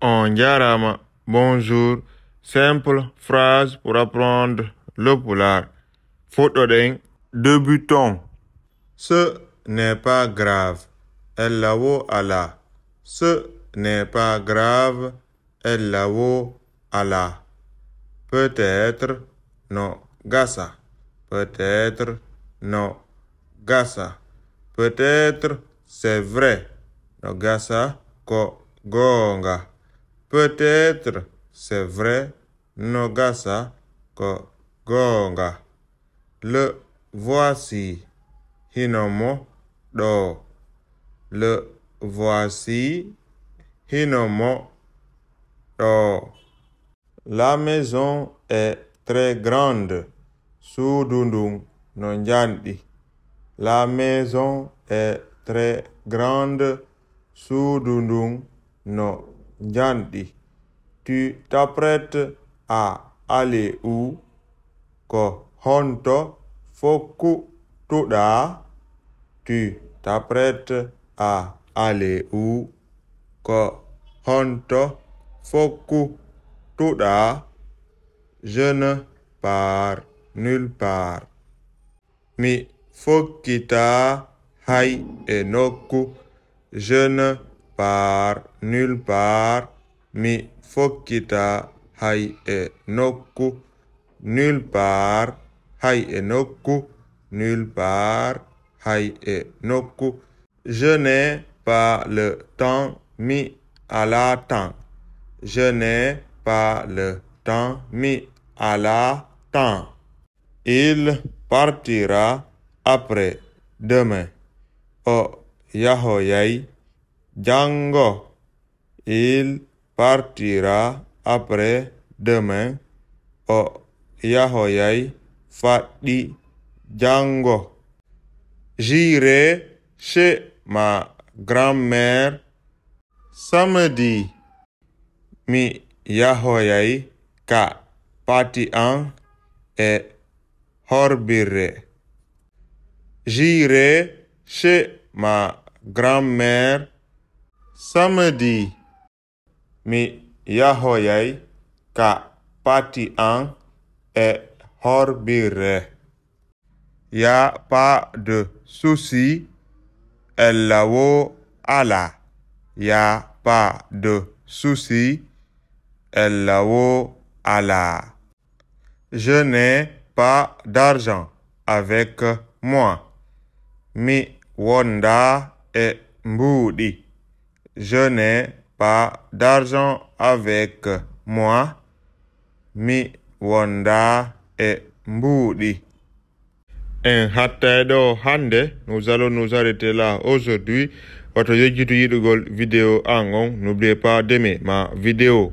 On yarama, bonjour, simple phrase pour apprendre le polar. deux débutons. Ce n'est pas grave. elle à l'a. Ce n'est pas grave. elle à l'a. Peut-être non, gasa. Peut-être non, gasa. Peut-être c'est vrai. No gasa ko gonga. Peut-être, c'est vrai, Nogasa Kogonga. Le voici, Hinomo Do. Le voici, Hinomo Do. La maison est très grande. Sudundung Nonjandi. La maison est très grande. Sudundung no Gandhi, tu t'apprêtes à aller où? foku Fokutoda, tu t'apprêtes à aller où? honto Fokutoda, je ne pars nulle part. Mi Fokita Hai Enoku, je ne par nulle part mi fokita hai e nokku nulle part hai e noku nulle part hai e nokku je n'ai pas le temps mi à la temps je n'ai pas le temps mi à la temps il partira après demain. Au oh, Yahoyai Django. Il partira après demain au Yahoyai Fadi Django. J'irai chez ma grand-mère samedi. Mi Yahoyai ka est et horbire. J'irai chez ma grand-mère samedi mi yahoyai ka pati an e horbire. Ya a pas de souci, elle la ala. Ya a pas de souci, elle la ala. Je n'ai pas d'argent avec moi. Mi Wanda e mbudi je n'ai pas d'argent avec moi. Mi wanda et mbudi. En hatado e hande, nous allons nous arrêter là aujourd'hui. Votre gol vidéo angon, n'oubliez pas d'aimer ma vidéo.